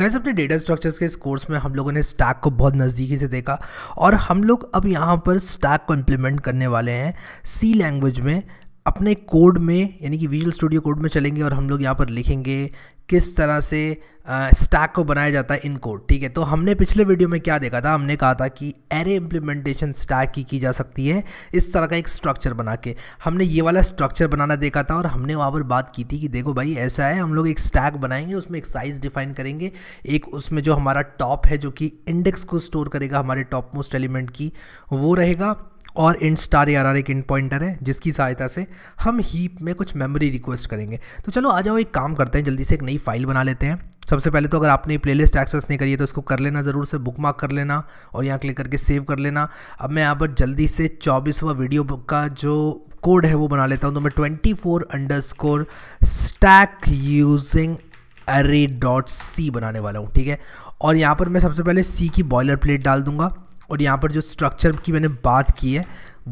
gas अपने data structures के इस कोर्स में हम लोगों ने स्टैक को बहुत नज़दीकी से देखा और हम लोग अब यहाँ पर स्टैक को इम्प्लीमेंट करने वाले हैं सी लैंग्वेज में अपने कोड में यानी कि विजुअल स्टूडियो कोड में चलेंगे और हम लोग यहाँ पर लिखेंगे किस तरह से स्टैक को बनाया जाता है इन कोड ठीक है तो हमने पिछले वीडियो में क्या देखा था हमने कहा था कि एरे इम्प्लीमेंटेशन स्टैक की की जा सकती है इस तरह का एक स्ट्रक्चर बना के हमने ये वाला स्ट्रक्चर बनाना देखा था और हमने वहाँ पर बात की थी कि देखो भाई ऐसा है हम लोग एक स्टैक बनाएंगे उसमें एक साइज़ डिफाइन करेंगे एक उसमें जो हमारा टॉप है जो कि इंडेक्स को स्टोर करेगा हमारे टॉप मोस्ट एलिमेंट की वो रहेगा और इंट स्टार ए एक इंट पॉइंटर है जिसकी सहायता से हम हीप में कुछ मेमोरी रिक्वेस्ट करेंगे तो चलो आ जाओ एक काम करते हैं जल्दी से एक नई फाइल बना लेते हैं सबसे पहले तो अगर आपने प्लेलिस्ट एक्सेस नहीं करी है तो इसको कर लेना ज़रूर से बुक मार्क कर लेना और यहाँ क्लिक करके सेव कर लेना अब मैं यहाँ पर जल्दी से चौबीसवा वीडियो बुक का जो कोड है वो बना लेता हूँ तो मैं twenty four underscore stack using array dot C बनाने वाला हूँ ठीक है और यहाँ पर मैं सबसे पहले सी की बॉयलर प्लेट डाल दूंगा और यहाँ पर जो स्ट्रक्चर की मैंने बात की है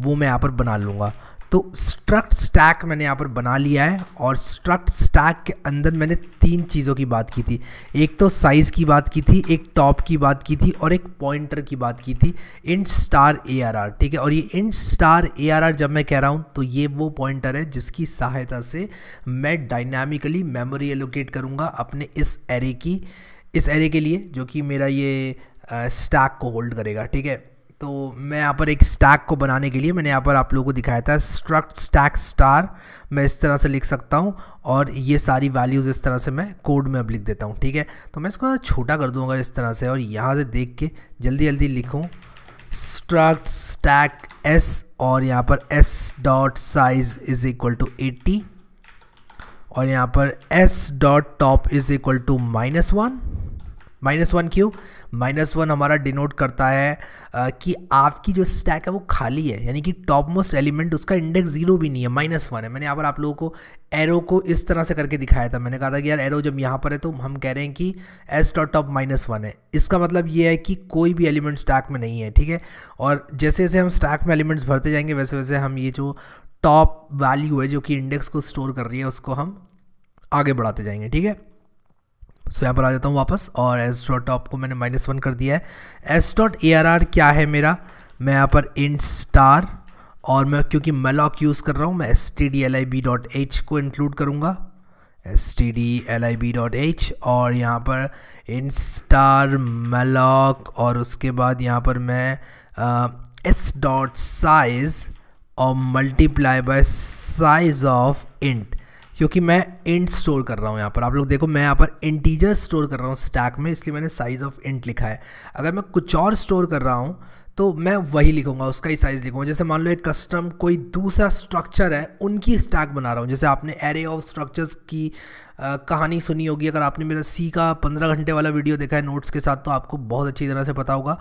वो मैं यहाँ पर बना लूँगा तो स्ट्रक्ट स्टैक मैंने यहाँ पर बना लिया है और स्ट्रक्ट स्टैक के अंदर मैंने तीन चीज़ों की बात की थी एक तो साइज़ की बात की थी एक टॉप की बात की थी और एक पॉइंटर की बात की थी int star A R R ठीक है और ये int star A R R जब मैं कह रहा हूँ तो ये वो पॉइंटर है जिसकी सहायता से मैं डायनामिकली मेमोरी एलोकेट करूँगा अपने इस एरे की इस एरे के लिए जो कि मेरा ये स्टैक को होल्ड करेगा ठीक है तो मैं यहाँ पर एक स्टैक को बनाने के लिए मैंने यहाँ पर आप लोगों को दिखाया था स्ट्रक्ट स्टैक स्टार मैं इस तरह से लिख सकता हूँ और ये सारी वैल्यूज़ इस तरह से मैं कोड में अब लिख देता हूँ ठीक है तो मैं इसको छोटा कर दूँ अगर इस तरह से और यहाँ से देख के जल्दी जल्दी लिखूँ स्ट्रक्ट स्टैक एस और यहाँ पर S dot size is equal to eighty और यहाँ पर S dot top is equal to minus one minus one क्यों माइनस वन हमारा डिनोट करता है कि आपकी जो स्टैक है वो खाली है यानी कि टॉप मोस्ट एलिमेंट उसका इंडेक्स जीरो भी नहीं है माइनस वन है मैंने यहाँ पर आप लोगों को एरो को इस तरह से करके दिखाया था मैंने कहा था कि यार एरो जब यहाँ पर है तो हम कह रहे हैं कि S dot top minus one है इसका मतलब ये है कि कोई भी एलिमेंट स्टैक में नहीं है ठीक है और जैसे जैसे हम स्टैक में एलिमेंट्स भरते जाएंगे वैसे वैसे हम ये जो टॉप वैल्यू है जो कि इंडेक्स को स्टोर कर रही है उसको हम आगे बढ़ाते जाएंगे ठीक है सो so, यहाँ पर आ जाता हूँ वापस और एस डॉट टॉप को मैंने माइनस वन कर दिया है S dot A R R क्या है मेरा मैं यहाँ पर इंट स्टार और मैं क्योंकि मेलॉक यूज़ कर रहा हूँ मैं S T D L I B dot H को इंक्लूड करूँगा S T D L I B dot H और यहाँ पर इंट स्टार मेलॉक और उसके बाद यहाँ पर मैं एस डॉट साइज़ और multiply by size of int क्योंकि मैं इंट स्टोर कर रहा हूँ यहाँ पर आप लोग देखो मैं यहाँ पर इंटीजर स्टोर कर रहा हूँ स्टैक में इसलिए मैंने साइज़ ऑफ इंट लिखा है अगर मैं कुछ और स्टोर कर रहा हूँ तो मैं वही लिखूंगा उसका ही साइज़ लिखूंगा जैसे मान लो एक कस्टम कोई दूसरा स्ट्रक्चर है उनकी स्टैक बना रहा हूँ जैसे आपने एरे ऑफ स्ट्रक्चर्स की आ, कहानी सुनी होगी अगर आपने मेरा सी का पंद्रह घंटे वाला वीडियो देखा है नोट्स के साथ तो आपको बहुत अच्छी तरह से पता होगा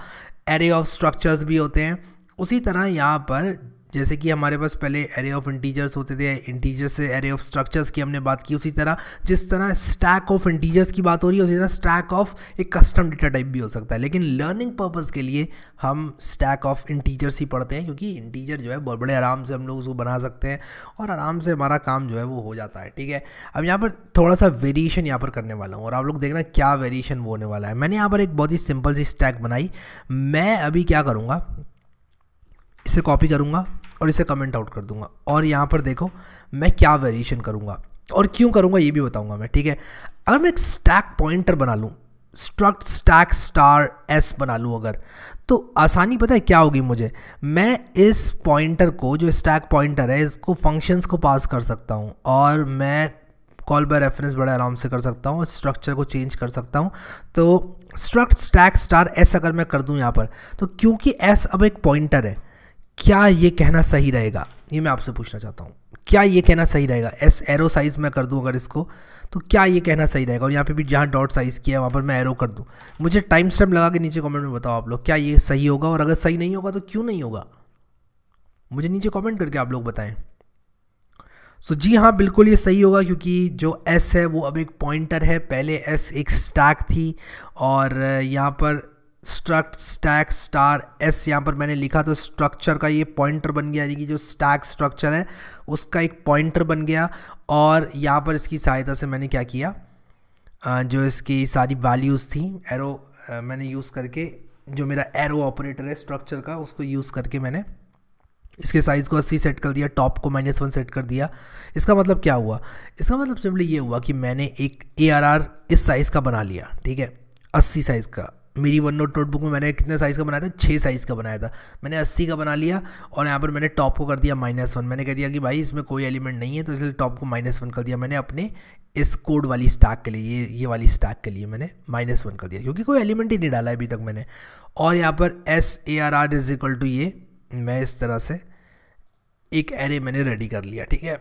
एरे ऑफ स्ट्रक्चर्स भी होते हैं उसी तरह यहाँ पर जैसे कि हमारे पास पहले एरे ऑफ इंटीजर्स होते थे इंटीजर्स से एरे ऑफ स्ट्रक्चर्स की हमने बात की उसी तरह जिस तरह स्टैक ऑफ इंटीजर्स की बात हो रही है उसी तरह स्टैक ऑफ एक कस्टम डेटा टाइप भी हो सकता है लेकिन लर्निंग पर्पज़ के लिए हम स्टैक ऑफ इंटीजर्स ही पढ़ते हैं क्योंकि इंटीजर जो है बहुत बड़े आराम से हम लोग उसको बना सकते हैं और आराम से हमारा काम जो है वो हो जाता है ठीक है अब यहाँ पर थोड़ा सा वेरिएशन यहाँ पर करने वाला हूँ और आप लोग देखना क्या वेरिएशन वो होने वाला है मैंने यहाँ पर एक बहुत ही सिंपल सी स्टैक बनाई मैं अभी क्या करूँगा इसे कॉपी करूँगा और इसे कमेंट आउट कर दूंगा और यहाँ पर देखो मैं क्या वेरिएशन करूँगा और क्यों करूँगा ये भी बताऊँगा मैं ठीक है अगर मैं एक स्टैक पॉइंटर बना लूँ स्ट्रक्ट स्टैक स्टार एस बना लूँ अगर तो आसानी पता है क्या होगी मुझे मैं इस पॉइंटर को जो स्टैक पॉइंटर है इसको फंक्शंस को पास कर सकता हूँ और मैं कॉल बाय रेफरेंस बड़े आराम से कर सकता हूँ स्ट्रक्चर को चेंज कर सकता हूँ तो स्ट्रक्ट स्टैक स्टार एस अगर मैं कर दूँ यहाँ पर तो क्योंकि एस अब एक पॉइंटर है क्या ये कहना सही रहेगा ये मैं आपसे पूछना चाहता हूँ क्या ये कहना सही रहेगा एस एरो साइज़ मैं कर दूँ अगर इसको तो क्या ये कहना सही रहेगा और यहाँ पे भी जहाँ डॉट साइज़ किया है वहाँ पर मैं एरो कर दूँ मुझे टाइम स्टेप लगा के नीचे कमेंट में बताओ आप लोग क्या ये सही होगा और अगर सही नहीं होगा तो क्यों नहीं होगा मुझे नीचे कमेंट करके आप लोग बताएं सो so, जी हाँ बिल्कुल ये सही होगा क्योंकि जो एस है वो अब एक पॉइंटर है पहले एस एक स्टैक थी और यहाँ पर स्ट्रक्ट स्टैक स्टार एस यहाँ पर मैंने लिखा तो स्ट्रक्चर का ये पॉइंटर बन गया यानी कि जो स्टैक स्ट्रक्चर है उसका एक पॉइंटर बन गया और यहाँ पर इसकी सहायता से मैंने क्या किया जो इसकी सारी वैल्यूज़ थी एरो मैंने यूज़ करके जो मेरा एरो ऑपरेटर है स्ट्रक्चर का उसको यूज़ करके मैंने इसके साइज़ को अस्सी सेट कर दिया टॉप को माइनस वन सेट कर दिया इसका मतलब क्या हुआ इसका मतलब सिंपली ये हुआ कि मैंने एक ए इस साइज़ का बना लिया ठीक है अस्सी साइज़ का मेरी वन नोट नोटबुक में मैंने कितने साइज़ का बनाया था छः साइज़ का बनाया था मैंने अस्सी का बना लिया और यहाँ पर मैंने टॉप को कर दिया माइनस वन मैंने कह दिया कि भाई इसमें कोई एलिमेंट नहीं है तो इसलिए टॉप को माइनस वन कर दिया मैंने अपने इस कोड वाली स्टाक के लिए ये ये वाली स्टाक के लिए मैंने माइनस वन कर दिया क्योंकि कोई एलिमेंट ही नहीं डाला अभी तक मैंने और यहाँ पर S A R R is equal to ये मैं इस तरह से एक एरे मैंने रेडी कर लिया ठीक है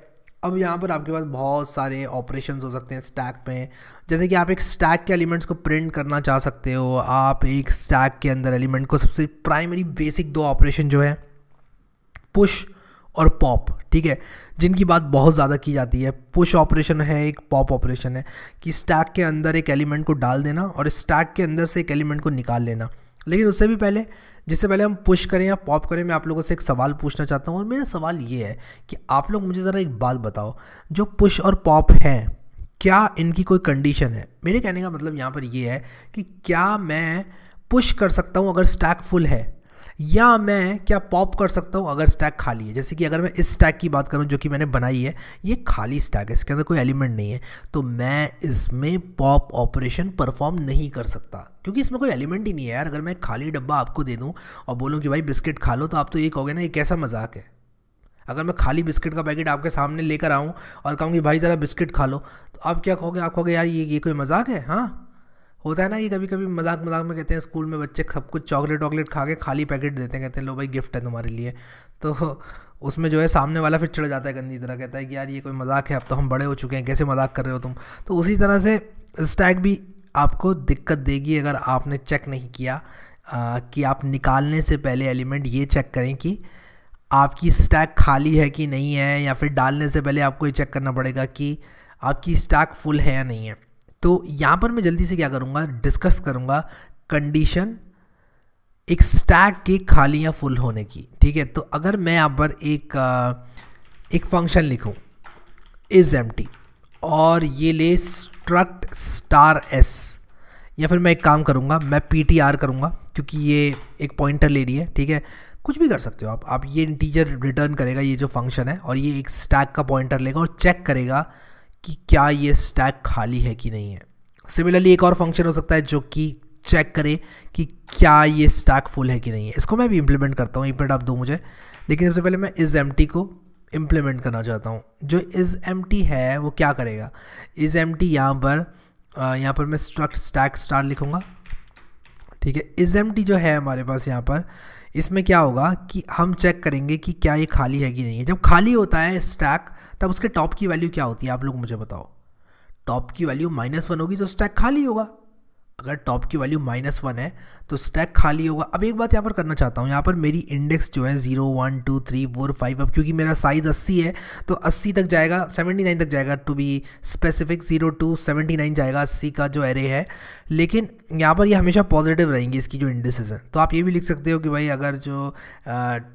अब यहाँ पर आपके पास बहुत सारे ऑपरेशंस हो सकते हैं स्टैक में जैसे कि आप एक स्टैक के एलिमेंट्स को प्रिंट करना चाह सकते हो आप एक स्टैक के अंदर एलिमेंट को सबसे प्राइमरी बेसिक दो ऑपरेशन जो है पुश और पॉप ठीक है जिनकी बात बहुत ज़्यादा की जाती है पुश ऑपरेशन है एक पॉप ऑपरेशन है कि स्टैक के अंदर एक एलिमेंट को डाल देना और स्टैक के अंदर से एक एलिमेंट को निकाल लेना लेकिन उससे भी पहले जिससे पहले हम पुश करें या पॉप करें मैं आप लोगों से एक सवाल पूछना चाहता हूँ और मेरा सवाल ये है कि आप लोग मुझे ज़रा एक बात बताओ जो पुश और पॉप हैं क्या इनकी कोई कंडीशन है मेरे कहने का मतलब यहाँ पर ये है कि क्या मैं पुश कर सकता हूँ अगर स्टैक फुल है या मैं क्या पॉप कर सकता हूँ अगर स्टैक खाली है जैसे कि अगर मैं इस स्टैक की बात करूँ जो कि मैंने बनाई है ये खाली स्टैक है इसके अंदर कोई एलिमेंट नहीं है तो मैं इसमें पॉप ऑपरेशन परफॉर्म नहीं कर सकता क्योंकि इसमें कोई एलिमेंट ही नहीं है यार अगर मैं खाली डब्बा आपको दे दूँ और बोलूँ कि भाई बिस्किट खा लो तो आप तो ये कहोगे ना ये कैसा मजाक है अगर मैं खाली बिस्किट का पैकेट आपके सामने लेकर आऊँ और कहूँ कि भाई ज़रा बिस्किट खा लो तो आप क्या कहोगे आप कहोगे यार ये ये कोई मजाक है हाँ होता है ना ये कभी कभी मजाक मजाक में कहते हैं स्कूल में बच्चे सब कुछ चॉकलेट वॉकलेट खा के खाली पैकेट देते हैं कहते हैं लो भाई गिफ्ट है तुम्हारे लिए तो उसमें जो है सामने वाला फिर चढ़ जाता है गंदी तरह कहता है कि यार ये कोई मजाक है अब तो हम बड़े हो चुके हैं कैसे मजाक कर रहे हो तुम तो उसी तरह से स्टैक भी आपको दिक्कत देगी अगर आपने चेक नहीं किया आ, कि आप निकालने से पहले एलिमेंट ये चेक करें कि आपकी स्टैक खाली है कि नहीं है या फिर डालने से पहले आपको ये चेक करना पड़ेगा कि आपकी स्टैक फुल है या नहीं है तो यहाँ पर मैं जल्दी से क्या करूँगा डिस्कस करूँगा कंडीशन एक स्टैक के खाली या फुल होने की ठीक है तो अगर मैं यहाँ पर एक एक फंक्शन लिखूँ इज़ एम और ये ले struct स्टार एस या फिर मैं एक काम करूँगा मैं पी टी आर करूँगा क्योंकि ये एक पॉइंटर ले रही है ठीक है कुछ भी कर सकते हो आप आप ये इंटीजर रिटर्न करेगा ये जो फंक्शन है और ये एक स्टैक का पॉइंटर लेगा और चेक करेगा कि क्या ये स्टैक खाली है कि नहीं है सिमिलरली एक और फंक्शन हो सकता है जो कि चेक करे कि क्या ये स्टैक फुल है कि नहीं है इसको मैं भी इम्प्लीमेंट करता हूँ इम्प्लीमेंट आप दो मुझे लेकिन सबसे पहले मैं इस एम को इम्प्लीमेंट करना चाहता हूँ जो इज़ एम है वो क्या करेगा इज़ एम टी यहाँ पर यहाँ पर मैं स्ट्रक्ट स्टैक स्टार लिखूँगा ठीक है इज़ एम जो है हमारे पास यहाँ पर इसमें क्या होगा कि हम चेक करेंगे कि क्या ये खाली है कि नहीं है जब खाली होता है स्टैक तब उसके टॉप की वैल्यू क्या होती है आप लोग मुझे बताओ टॉप की वैल्यू माइनस वन होगी तो स्टैक खाली होगा अगर टॉप की वैल्यू माइनस वन है तो स्टैक खाली होगा अब एक बात यहाँ पर करना चाहता हूँ यहाँ पर मेरी इंडेक्स जो है zero one two three four five अब क्योंकि मेरा साइज़ अस्सी है तो अस्सी तक जाएगा सेवेंटी नाइन तक जाएगा to be specific zero to seventy nine जाएगा अस्सी का जो एरे है लेकिन यहाँ पर ये यह हमेशा पॉजिटिव रहेंगी इसकी जो इंडेसेज हैं तो आप ये भी लिख सकते हो कि भाई अगर जो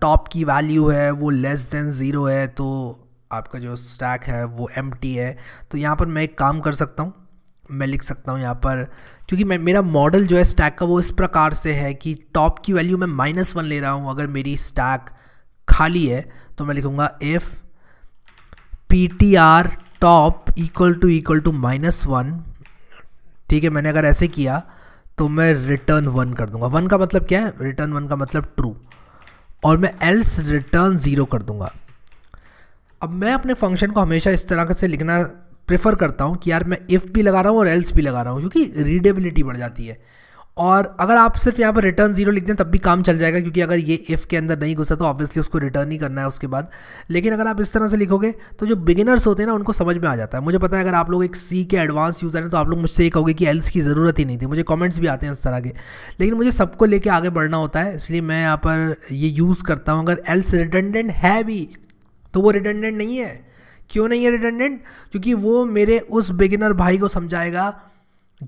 टॉप की वैल्यू है वो लेस देन ज़ीरो है तो आपका जो स्टैक है वो एम है तो यहाँ पर मैं एक काम कर सकता हूँ मैं लिख सकता हूँ यहाँ पर क्योंकि मैं मेरा मॉडल जो है स्टैक का वो इस प्रकार से है कि टॉप की वैल्यू मैं माइनस वन ले रहा हूँ अगर मेरी स्टैक खाली है तो मैं लिखूँगा F P T R top equal to equal to minus one ठीक है मैंने अगर ऐसे किया तो मैं रिटर्न वन कर दूंगा वन का मतलब क्या है रिटर्न वन का मतलब ट्रू और मैं एल्स रिटर्न ज़ीरो कर दूंगा अब मैं अपने फंक्शन को हमेशा इस तरह से लिखना प्रेफर करता हूँ कि यार मैं इफ़ भी लगा रहा हूँ और एल्स भी लगा रहा हूँ क्योंकि रीडेबिलिटी बढ़ जाती है और अगर आप सिर्फ यहाँ पर रिटर्न जीरो लिखते हैं तब भी काम चल जाएगा क्योंकि अगर ये इफ़ के अंदर नहीं घुसा तो ऑब्वियसली उसको रिटर्न ही करना है उसके बाद लेकिन अगर आप इस तरह से लिखोगे तो जो बिगिनर्स होते हैं ना उनको समझ में आ जाता है मुझे पता है अगर आप लोग एक सी के एडवांस यूज़र हैं तो आप लोग मुझसे ये कहोगे कि एल्स की ज़रूरत ही नहीं थी मुझे कॉमेंट्स भी आते हैं इस तरह के लेकिन मुझे सबको लेके आगे बढ़ना होता है इसलिए मैं यहाँ पर ये यूज़ करता हूँ अगर एल्स रिटेंडेंट है भी तो वो रिटेंडेंट नहीं है क्यों नहीं है रिटेंडेंट क्योंकि वो मेरे उस बिगिनर भाई को समझाएगा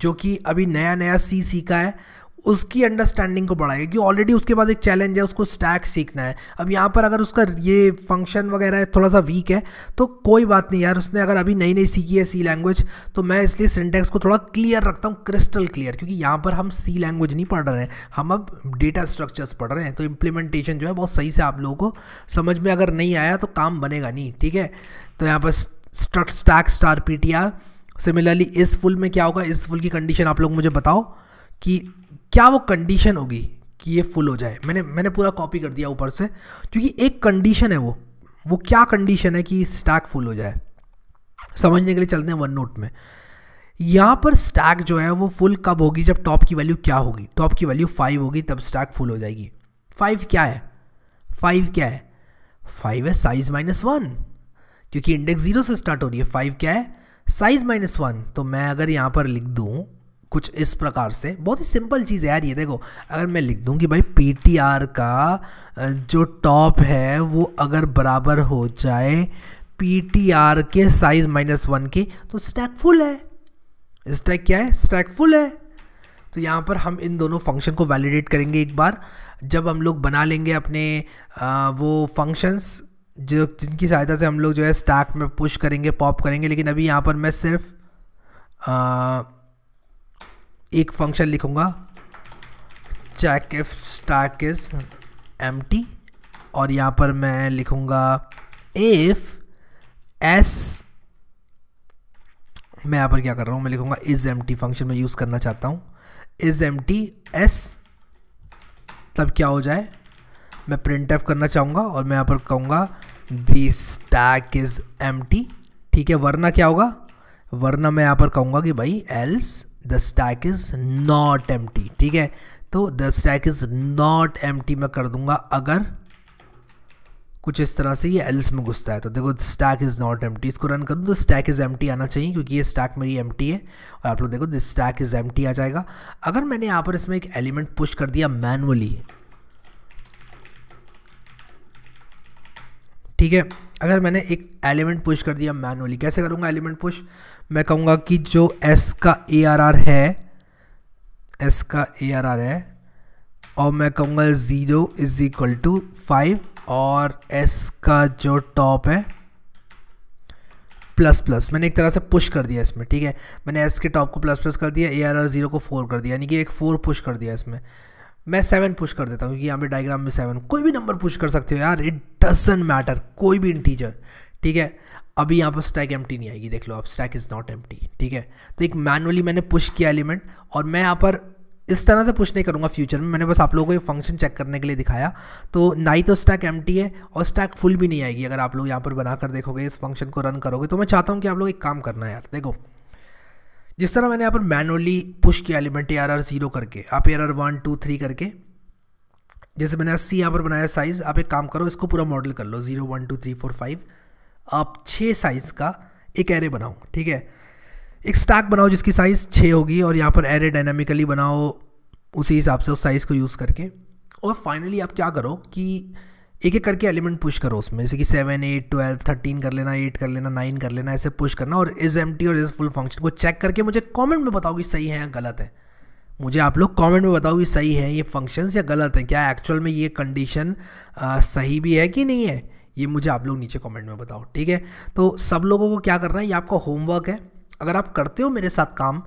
जो कि अभी नया नया सी सीखा है उसकी अंडरस्टैंडिंग को बढ़ाएगा क्योंकि ऑलरेडी उसके पास एक चैलेंज है उसको स्टैक सीखना है अब यहाँ पर अगर उसका ये फंक्शन वगैरह थोड़ा सा वीक है तो कोई बात नहीं यार उसने अगर अभी नई नई सीखी है सी लैंग्वेज तो मैं इसलिए सिंटेक्स को थोड़ा क्लियर रखता हूँ क्रिस्टल क्लियर क्योंकि यहाँ पर हम सी लैंग्वेज नहीं पढ़ रहे हैं हम अब डेटा स्ट्रक्चर्स पढ़ रहे हैं तो इम्प्लीमेंटेशन जो है बहुत सही से आप लोगों को समझ में अगर नहीं आया तो काम बनेगा नहीं ठीक है तो यहाँ पर struct stack star P T R similarly इस फुल में क्या होगा इस फुल की कंडीशन आप लोग मुझे बताओ कि क्या वो कंडीशन होगी कि ये फुल हो जाए मैंने मैंने पूरा कॉपी कर दिया ऊपर से क्योंकि एक कंडीशन है वो वो क्या कंडीशन है कि स्टैक फुल हो जाए समझने के लिए चलते हैं वन नोट में यहाँ पर स्टैक जो है वो फुल कब होगी जब टॉप की वैल्यू क्या होगी टॉप की वैल्यू फाइव होगी तब स्टैक फुल हो जाएगी फाइव क्या है फाइव क्या है फाइव है साइज माइनस वन क्योंकि इंडेक्स जीरो से स्टार्ट हो रही है फाइव क्या है साइज माइनस वन तो मैं अगर यहाँ पर लिख दूँ कुछ इस प्रकार से बहुत ही सिंपल चीज़ है यार ये देखो अगर मैं लिख दूँ कि भाई पी का जो टॉप है वो अगर बराबर हो जाए पी के साइज माइनस वन के तो स्टैक फुल है स्टैक क्या है स्टैक फुल है तो यहाँ पर हम इन दोनों फंक्शन को वैलिडेट करेंगे एक बार जब हम लोग बना लेंगे अपने आ, वो फंक्शंस जो जिनकी सहायता से हम लोग जो है स्टैक में पुश करेंगे पॉप करेंगे लेकिन अभी यहाँ पर मैं सिर्फ आ, एक फंक्शन लिखूँगा चेक इफ स्टैक इज़ एम और यहाँ पर मैं लिखूँगा इफ़ एस मैं यहाँ पर क्या कर रहा हूँ मैं लिखूँगा इज़ एम फंक्शन में यूज़ करना चाहता हूँ इज़ एम एस तब क्या हो जाए मैं प्रिंट एफ करना चाहूँगा और मैं यहाँ पर कहूँगा दी स्टैक इज एम ठीक है वरना क्या होगा वरना मैं यहाँ पर कहूँगा कि भाई else the stack is not एम ठीक है तो द स्टैक इज नॉट एम मैं कर दूंगा अगर कुछ इस तरह से ये एल्स में घुसता है तो देखो स्टैक इज़ नॉट एम इसको रन करूँ तो स्टैक इज़ एम आना चाहिए क्योंकि ये स्टैक मेरी एम है और आप लोग देखो द स्टैक इज़ एम आ जाएगा अगर मैंने यहाँ पर इसमें एक एलिमेंट पुश कर दिया मैनुअली ठीक है अगर मैंने एक एलिमेंट पुश कर दिया मैनुअली कैसे करूँगा एलिमेंट पुश मैं कहूँगा कि जो एस का ए आर आर है एस का ए आर आर है और मैं कहूँगा zero is equal to five और एस का जो टॉप है प्लस प्लस मैंने एक तरह से पुश कर दिया इसमें ठीक है मैंने एस के टॉप को प्लस प्लस कर दिया ए आर आर ज़ीरो को फोर कर दिया यानी कि एक फ़ोर पुश कर दिया इसमें मैं सेवन पुश कर देता हूँ क्योंकि यहाँ पे डायग्राम में सेवन कोई भी नंबर पुश कर सकते हो यार इट डजेंट मैटर कोई भी इंटीजर ठीक है अभी यहाँ पर स्टैक एम नहीं आएगी देख लो आप स्टैक इज़ नॉट एम ठीक है तो एक मैनुअली मैंने पुश किया एलिमेंट और मैं यहाँ पर इस तरह से पुश नहीं करूँगा फ्यूचर में मैंने बस आप लोगों को ये फंक्शन चेक करने के लिए दिखाया तो ना ही तो स्टैक एम है और स्टैक फुल भी नहीं आएगी अगर आप लोग यहाँ पर बनाकर देखोगे इस फंक्शन को रन करोगे तो मैं चाहता हूँ कि आप लोग एक काम करना है यार देखो जिस तरह मैंने यहाँ पर मैनुअली पुश किया एलिमेंट ए आर जीरो करके आप A R one two three करके जैसे मैंने अस्सी यहाँ पर बनाया साइज़ आप एक काम करो इसको पूरा मॉडल कर लो zero one two three four five आप छः साइज़ का एक एरे बनाओ ठीक है एक स्टैक बनाओ जिसकी साइज़ छः होगी और यहाँ पर एरे डायनामिकली बनाओ उसी हिसाब से उस साइज़ को यूज़ करके और फाइनली आप क्या करो कि एक एक करके एलिमेंट पुश करो उसमें जैसे कि सेवन एट ट्वेल्व थर्टीन कर लेना एट कर लेना नाइन कर लेना ऐसे पुश करना और इज एम और इज फुल फंक्शन को चेक करके मुझे कॉमेंट में बताओ कि सही है या गलत है मुझे आप लोग कमेंट में बताओ कि सही है ये फंक्शंस या गलत है क्या एक्चुअल में ये कंडीशन सही भी है कि नहीं है ये मुझे आप लोग नीचे कमेंट में बताओ ठीक है तो सब लोगों को क्या करना है ये आपका होमवर्क है अगर आप करते हो मेरे साथ काम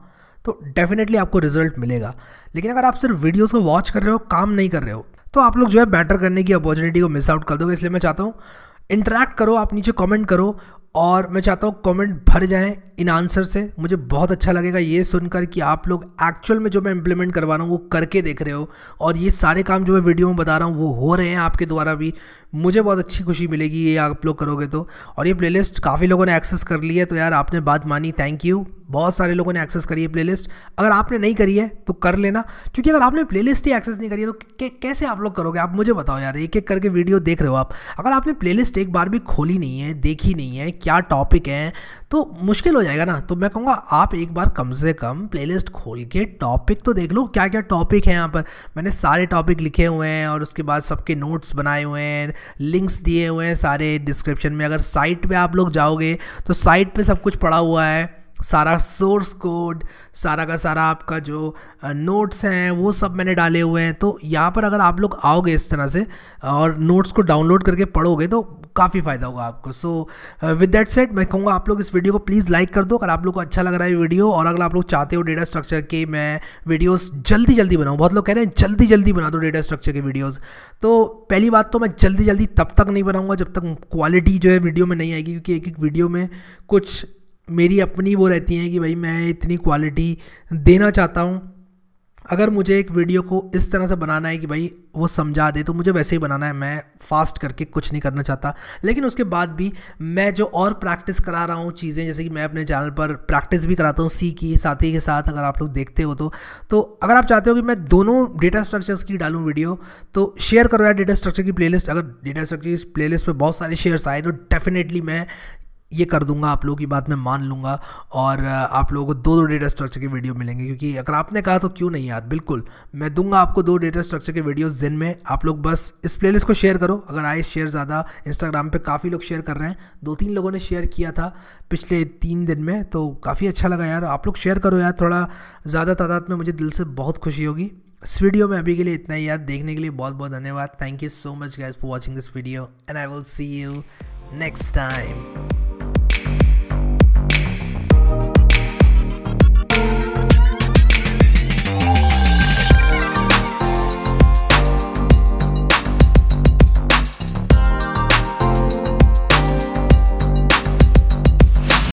तो डेफिनेटली आपको रिजल्ट मिलेगा लेकिन अगर आप सिर्फ वीडियोस को वॉच कर रहे हो काम नहीं कर रहे हो तो आप लोग जो है बैटर करने की अपॉर्चुनिटी को मिस आउट कर दोगे इसलिए मैं चाहता हूँ इंटरेक्ट करो आप नीचे कमेंट करो और मैं चाहता हूँ कमेंट भर जाएं इन आंसर से मुझे बहुत अच्छा लगेगा ये सुनकर कि आप लोग एक्चुअल में जो मैं इम्प्लीमेंट करवा रहा हूँ वो करके देख रहे हो और ये सारे काम जो मैं वीडियो में बता रहा हूँ वो हो रहे हैं आपके द्वारा भी मुझे बहुत अच्छी खुशी मिलेगी ये आप लोग करोगे तो और ये प्लेलिस्ट काफ़ी लोगों ने एक्सेस कर ली है तो यार आपने बात मानी थैंक यू बहुत सारे लोगों ने एक्सेस करी है प्लेलिस्ट अगर आपने नहीं करी है तो कर लेना क्योंकि अगर आपने प्लेलिस्ट ही एक्सेस नहीं करी है तो कै, कैसे आप लोग करोगे आप मुझे बताओ यार एक एक करके वीडियो देख रहे हो आप अगर आपने प्लेलिस्ट एक बार भी खोली नहीं है देखी नहीं है क्या टॉपिक है तो मुश्किल हो जाएगा ना तो मैं कहूँगा आप एक बार कम से कम प्ले खोल के टॉपिक तो देख लो क्या क्या टॉपिक है यहाँ पर मैंने सारे टॉपिक लिखे हुए हैं और उसके बाद सबके नोट्स बनाए हुए हैं लिंक्स दिए हुए हैं सारे डिस्क्रिप्शन में अगर साइट पर आप लोग जाओगे तो साइट पर सब कुछ पड़ा हुआ है सारा सोर्स कोड सारा का सारा आपका जो नोट्स हैं वो सब मैंने डाले हुए हैं तो यहाँ पर अगर आप लोग आओगे इस तरह से और नोट्स को डाउनलोड करके पढ़ोगे तो काफ़ी फ़ायदा होगा आपको सो विद डैट सेट मैं कहूँगा आप लोग इस वीडियो को प्लीज़ लाइक कर दो अगर आप लोग को अच्छा लग रहा है वीडियो और अगर आप लोग चाहते हो डेटा स्ट्रक्चर के मैं वीडियोस जल्दी जल्दी बनाऊँ बहुत लोग कह रहे हैं जल्दी जल्दी बना दो डेटा स्ट्रक्चर के वीडियोस तो पहली बात तो मैं जल्दी जल्दी तब तक नहीं बनाऊँगा जब तक क्वालिटी जो है वीडियो में नहीं आएगी क्योंकि एक एक वीडियो में कुछ मेरी अपनी वो रहती हैं कि भाई मैं इतनी क्वालिटी देना चाहता हूँ अगर मुझे एक वीडियो को इस तरह से बनाना है कि भाई वो समझा दे तो मुझे वैसे ही बनाना है मैं फास्ट करके कुछ नहीं करना चाहता लेकिन उसके बाद भी मैं जो और प्रैक्टिस करा रहा हूँ चीज़ें जैसे कि मैं अपने चैनल पर प्रैक्टिस भी कराता हूँ सी की साथी के साथ अगर आप लोग देखते हो तो तो अगर आप चाहते हो कि मैं दोनों डेटा स्ट्रक्चर्स की डालूँ वीडियो तो शेयर करो यार डेटा स्ट्रक्चर की प्लेलिस्ट अगर डेटा स्ट्रक्चर की प्लेलिस्ट पर बहुत सारे शेयर्स आए तो डेफिनेटली मैं ये कर दूंगा आप लोगों की बात मैं मान लूँगा और आप लोगों को दो दो डेटा स्ट्रक्चर के वीडियो मिलेंगे क्योंकि अगर आपने कहा तो क्यों नहीं यार बिल्कुल मैं दूंगा आपको दो डेटा स्ट्रक्चर के वीडियोस दिन में आप लोग बस इस प्लेलिस्ट को शेयर करो अगर आए शेयर ज़्यादा इंस्टाग्राम पे काफ़ी लोग शेयर कर रहे हैं दो तीन लोगों ने शेयर किया था पिछले तीन दिन में तो काफ़ी अच्छा लगा यार आप लोग शेयर करो यार थोड़ा ज़्यादा तादाद में मुझे दिल से बहुत खुशी होगी इस वीडियो में अभी के लिए इतना ही यार देखने के लिए बहुत बहुत धन्यवाद thank you so much guys for watching this video and I will see you next time